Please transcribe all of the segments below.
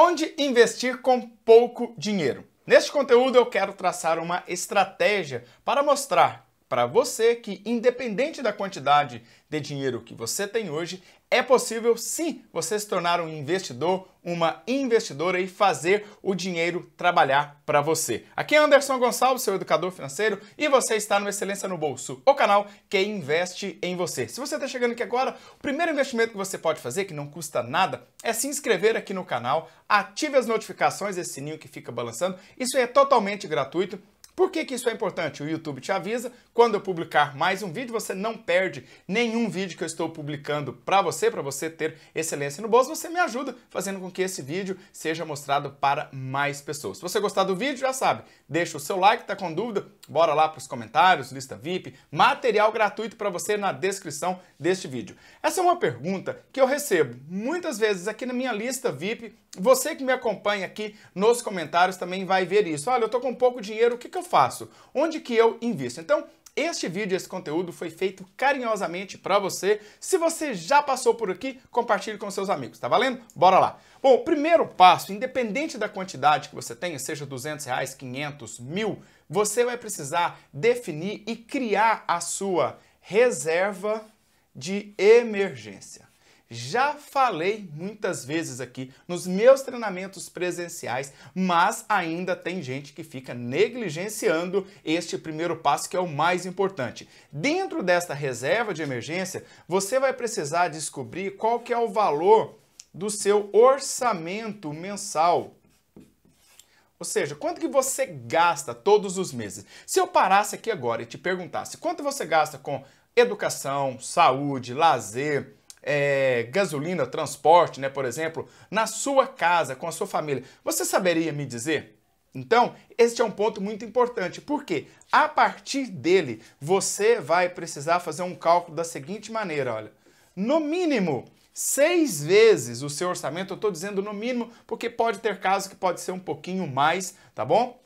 Onde investir com pouco dinheiro? Neste conteúdo eu quero traçar uma estratégia para mostrar para você que, independente da quantidade de dinheiro que você tem hoje, é possível sim você se tornar um investidor, uma investidora e fazer o dinheiro trabalhar para você. Aqui é Anderson Gonçalves, seu educador financeiro, e você está no Excelência no Bolso, o canal que investe em você. Se você está chegando aqui agora, o primeiro investimento que você pode fazer, que não custa nada, é se inscrever aqui no canal, ative as notificações, esse sininho que fica balançando. Isso é totalmente gratuito por que, que isso é importante? O YouTube te avisa, quando eu publicar mais um vídeo, você não perde nenhum vídeo que eu estou publicando para você, para você ter excelência no bolso, você me ajuda fazendo com que esse vídeo seja mostrado para mais pessoas. Se você gostar do vídeo, já sabe, deixa o seu like, tá com dúvida? Bora lá para os comentários, lista VIP, material gratuito para você na descrição deste vídeo. Essa é uma pergunta que eu recebo muitas vezes aqui na minha lista VIP. Você que me acompanha aqui nos comentários também vai ver isso. Olha, eu tô com pouco dinheiro, o que, que eu faço? Onde que eu invisto? Então, este vídeo, esse conteúdo foi feito carinhosamente para você. Se você já passou por aqui, compartilhe com seus amigos, tá valendo? Bora lá. Bom, o primeiro passo, independente da quantidade que você tenha, seja 200 reais, 500, mil, você vai precisar definir e criar a sua reserva de emergência. Já falei muitas vezes aqui nos meus treinamentos presenciais, mas ainda tem gente que fica negligenciando este primeiro passo que é o mais importante. Dentro desta reserva de emergência, você vai precisar descobrir qual que é o valor do seu orçamento mensal. Ou seja, quanto que você gasta todos os meses? Se eu parasse aqui agora e te perguntasse quanto você gasta com educação, saúde, lazer, é, gasolina, transporte, né, por exemplo, na sua casa, com a sua família, você saberia me dizer? Então, este é um ponto muito importante, porque a partir dele você vai precisar fazer um cálculo da seguinte maneira: olha, no mínimo seis vezes o seu orçamento, eu estou dizendo no mínimo, porque pode ter casos que pode ser um pouquinho mais, tá bom?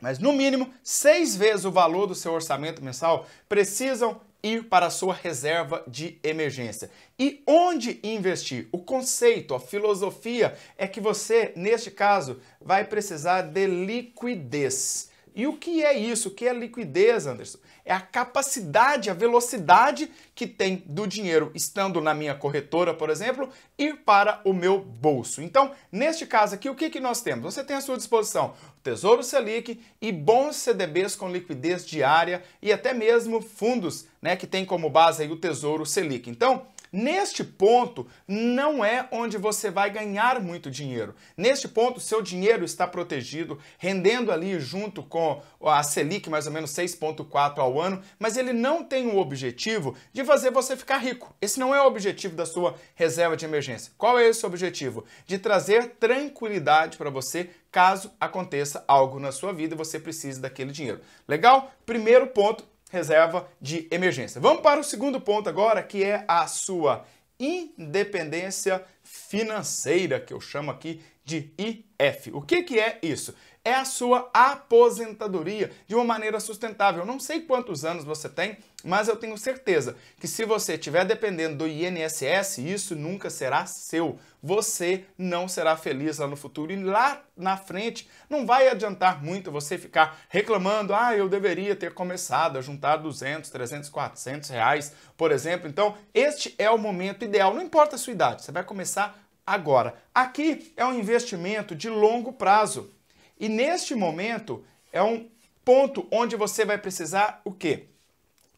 Mas no mínimo seis vezes o valor do seu orçamento mensal precisam ir para a sua reserva de emergência. E onde investir? O conceito, a filosofia é que você, neste caso, vai precisar de liquidez. E o que é isso? O que é liquidez, Anderson? É a capacidade, a velocidade que tem do dinheiro estando na minha corretora, por exemplo, ir para o meu bolso. Então, neste caso aqui, o que, que nós temos? Você tem à sua disposição o Tesouro Selic e bons CDBs com liquidez diária e até mesmo fundos né, que tem como base o Tesouro Selic. Então, Neste ponto, não é onde você vai ganhar muito dinheiro. Neste ponto, seu dinheiro está protegido, rendendo ali junto com a Selic, mais ou menos 6,4 ao ano, mas ele não tem o objetivo de fazer você ficar rico. Esse não é o objetivo da sua reserva de emergência. Qual é esse objetivo? De trazer tranquilidade para você caso aconteça algo na sua vida e você precise daquele dinheiro. Legal? Primeiro ponto, reserva de emergência. Vamos para o segundo ponto agora, que é a sua independência financeira, que eu chamo aqui de IF. O que, que é isso? é a sua aposentadoria de uma maneira sustentável. Eu não sei quantos anos você tem, mas eu tenho certeza que se você estiver dependendo do INSS, isso nunca será seu. Você não será feliz lá no futuro e lá na frente não vai adiantar muito você ficar reclamando: "Ah, eu deveria ter começado a juntar 200, 300, 400 reais", por exemplo. Então, este é o momento ideal. Não importa a sua idade, você vai começar agora. Aqui é um investimento de longo prazo. E neste momento é um ponto onde você vai precisar o quê?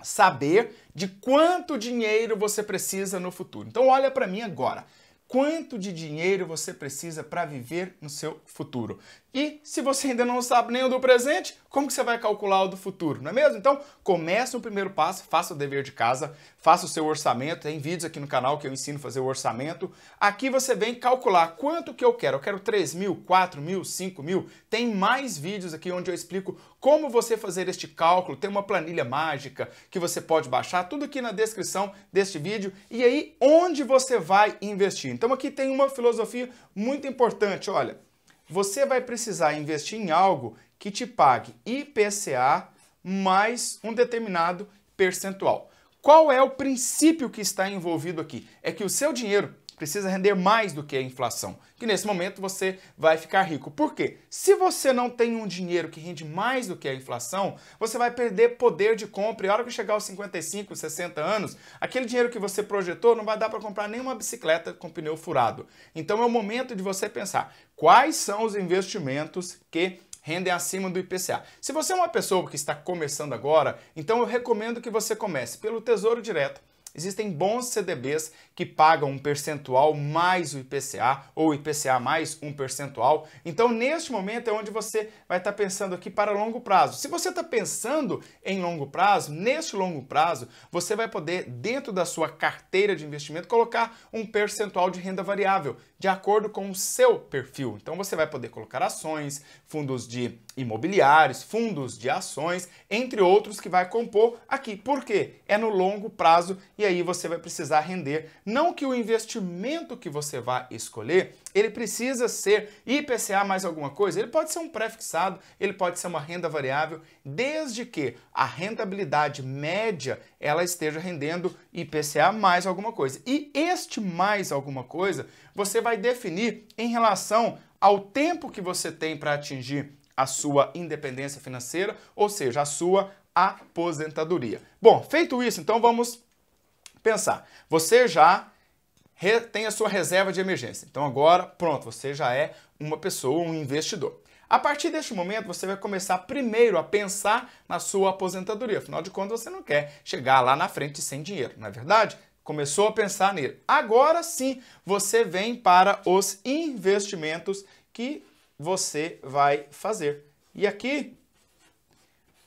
Saber de quanto dinheiro você precisa no futuro. Então olha para mim agora. Quanto de dinheiro você precisa para viver no seu futuro? E se você ainda não sabe nem o do presente, como que você vai calcular o do futuro, não é mesmo? Então, comece o primeiro passo, faça o dever de casa, faça o seu orçamento. Tem vídeos aqui no canal que eu ensino a fazer o orçamento. Aqui você vem calcular quanto que eu quero. Eu quero 3 mil, 4 mil, 5 mil. Tem mais vídeos aqui onde eu explico como você fazer este cálculo. Tem uma planilha mágica que você pode baixar, tudo aqui na descrição deste vídeo. E aí, onde você vai investir? Então, aqui tem uma filosofia muito importante, olha você vai precisar investir em algo que te pague IPCA mais um determinado percentual. Qual é o princípio que está envolvido aqui? É que o seu dinheiro precisa render mais do que a inflação, que nesse momento você vai ficar rico. Por quê? Se você não tem um dinheiro que rende mais do que a inflação, você vai perder poder de compra e a hora que chegar aos 55, 60 anos, aquele dinheiro que você projetou não vai dar para comprar nenhuma bicicleta com pneu furado. Então é o momento de você pensar quais são os investimentos que rendem acima do IPCA. Se você é uma pessoa que está começando agora, então eu recomendo que você comece pelo Tesouro Direto Existem bons CDBs que pagam um percentual mais o IPCA ou IPCA mais um percentual. Então, neste momento é onde você vai estar tá pensando aqui para longo prazo. Se você está pensando em longo prazo, neste longo prazo, você vai poder, dentro da sua carteira de investimento, colocar um percentual de renda variável, de acordo com o seu perfil. Então, você vai poder colocar ações, fundos de imobiliários, fundos de ações, entre outros que vai compor aqui. Por quê? É no longo prazo e aí você vai precisar render. Não que o investimento que você vá escolher, ele precisa ser IPCA mais alguma coisa, ele pode ser um pré-fixado, ele pode ser uma renda variável, desde que a rentabilidade média ela esteja rendendo IPCA mais alguma coisa. E este mais alguma coisa, você vai definir em relação ao tempo que você tem para atingir a sua independência financeira, ou seja, a sua aposentadoria. Bom, feito isso, então vamos pensar. Você já tem a sua reserva de emergência. Então agora, pronto, você já é uma pessoa, um investidor. A partir deste momento, você vai começar primeiro a pensar na sua aposentadoria. Afinal de contas, você não quer chegar lá na frente sem dinheiro, não é verdade? Começou a pensar nele. Agora sim, você vem para os investimentos que você vai fazer. E aqui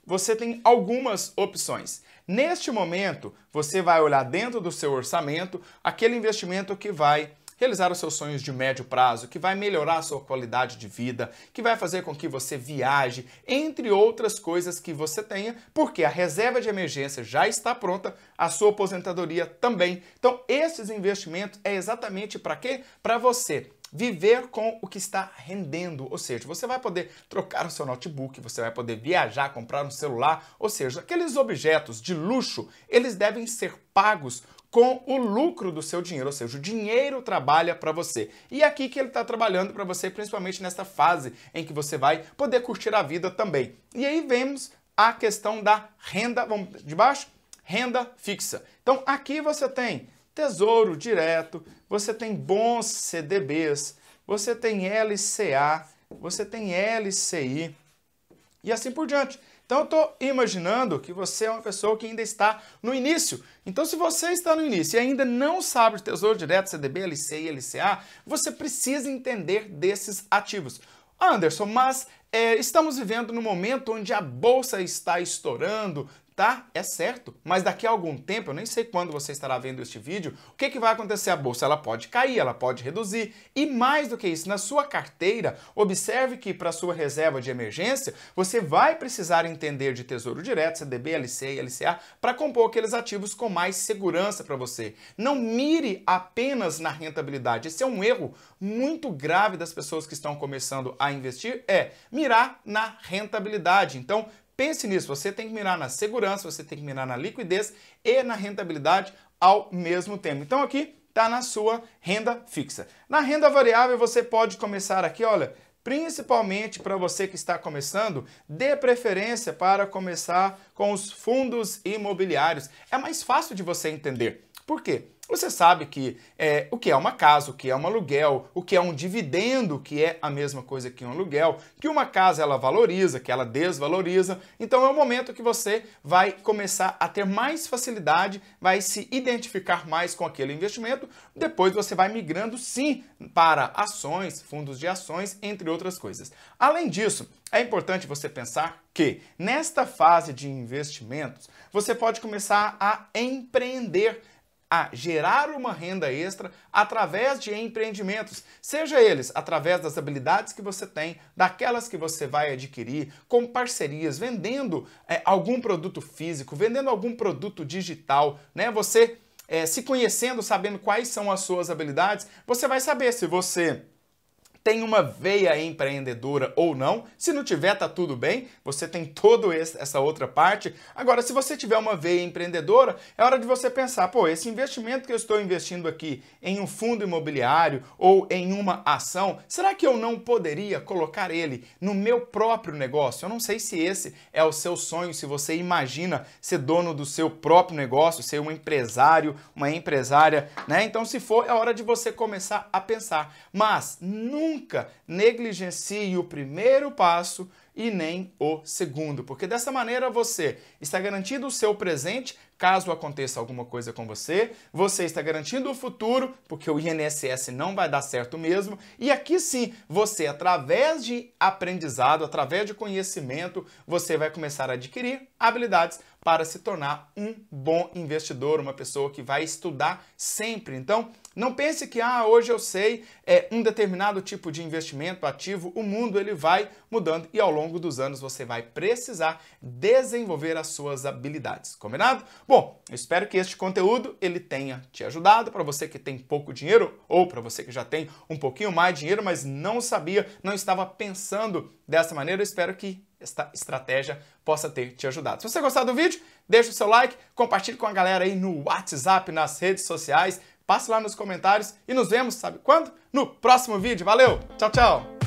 você tem algumas opções. Neste momento, você vai olhar dentro do seu orçamento aquele investimento que vai realizar os seus sonhos de médio prazo, que vai melhorar a sua qualidade de vida, que vai fazer com que você viaje, entre outras coisas que você tenha, porque a reserva de emergência já está pronta, a sua aposentadoria também. Então, esses investimentos é exatamente para quê? Para você viver com o que está rendendo, ou seja, você vai poder trocar o seu notebook, você vai poder viajar, comprar um celular, ou seja, aqueles objetos de luxo, eles devem ser pagos com o lucro do seu dinheiro, ou seja, o dinheiro trabalha para você. E é aqui que ele está trabalhando para você, principalmente nesta fase em que você vai poder curtir a vida também. E aí vemos a questão da renda, vamos de baixo, renda fixa. Então aqui você tem Tesouro Direto, você tem bons CDBs, você tem LCA, você tem LCI e assim por diante. Então eu estou imaginando que você é uma pessoa que ainda está no início. Então se você está no início e ainda não sabe de Tesouro Direto, CDB, LCI, LCA, você precisa entender desses ativos. Anderson, mas é, estamos vivendo no momento onde a bolsa está estourando, tá? É certo. Mas daqui a algum tempo, eu nem sei quando você estará vendo este vídeo, o que, que vai acontecer? A bolsa ela pode cair, ela pode reduzir. E mais do que isso, na sua carteira, observe que para sua reserva de emergência, você vai precisar entender de Tesouro Direto, CDB, LC e LCA, para compor aqueles ativos com mais segurança para você. Não mire apenas na rentabilidade. Esse é um erro muito grave das pessoas que estão começando a investir, é mirar na rentabilidade. Então, Pense nisso, você tem que mirar na segurança, você tem que mirar na liquidez e na rentabilidade ao mesmo tempo. Então aqui está na sua renda fixa. Na renda variável você pode começar aqui, olha, principalmente para você que está começando, dê preferência para começar com os fundos imobiliários. É mais fácil de você entender. Por quê? Você sabe que é, o que é uma casa, o que é um aluguel, o que é um dividendo, que é a mesma coisa que um aluguel, que uma casa ela valoriza, que ela desvaloriza. Então é o momento que você vai começar a ter mais facilidade, vai se identificar mais com aquele investimento. Depois você vai migrando sim para ações, fundos de ações, entre outras coisas. Além disso, é importante você pensar que nesta fase de investimentos você pode começar a empreender a gerar uma renda extra através de empreendimentos, seja eles através das habilidades que você tem, daquelas que você vai adquirir, com parcerias, vendendo é, algum produto físico, vendendo algum produto digital, né? Você é, se conhecendo, sabendo quais são as suas habilidades, você vai saber se você tem uma veia empreendedora ou não. Se não tiver, tá tudo bem. Você tem toda essa outra parte. Agora, se você tiver uma veia empreendedora, é hora de você pensar, pô, esse investimento que eu estou investindo aqui em um fundo imobiliário ou em uma ação, será que eu não poderia colocar ele no meu próprio negócio? Eu não sei se esse é o seu sonho, se você imagina ser dono do seu próprio negócio, ser um empresário, uma empresária, né? Então, se for, é hora de você começar a pensar. Mas nunca nunca negligencie o primeiro passo e nem o segundo, porque dessa maneira você está garantindo o seu presente caso aconteça alguma coisa com você, você está garantindo o futuro, porque o INSS não vai dar certo mesmo, e aqui sim, você através de aprendizado, através de conhecimento, você vai começar a adquirir habilidades para se tornar um bom investidor, uma pessoa que vai estudar sempre. Então, não pense que ah, hoje eu sei é, um determinado tipo de investimento ativo, o mundo ele vai mudando e ao longo dos anos você vai precisar desenvolver as suas habilidades, combinado? Bom, eu espero que este conteúdo ele tenha te ajudado para você que tem pouco dinheiro ou para você que já tem um pouquinho mais de dinheiro, mas não sabia, não estava pensando Dessa maneira, eu espero que esta estratégia possa ter te ajudado. Se você gostar do vídeo, deixa o seu like, compartilhe com a galera aí no WhatsApp, nas redes sociais, passe lá nos comentários e nos vemos, sabe quando? No próximo vídeo. Valeu, tchau, tchau!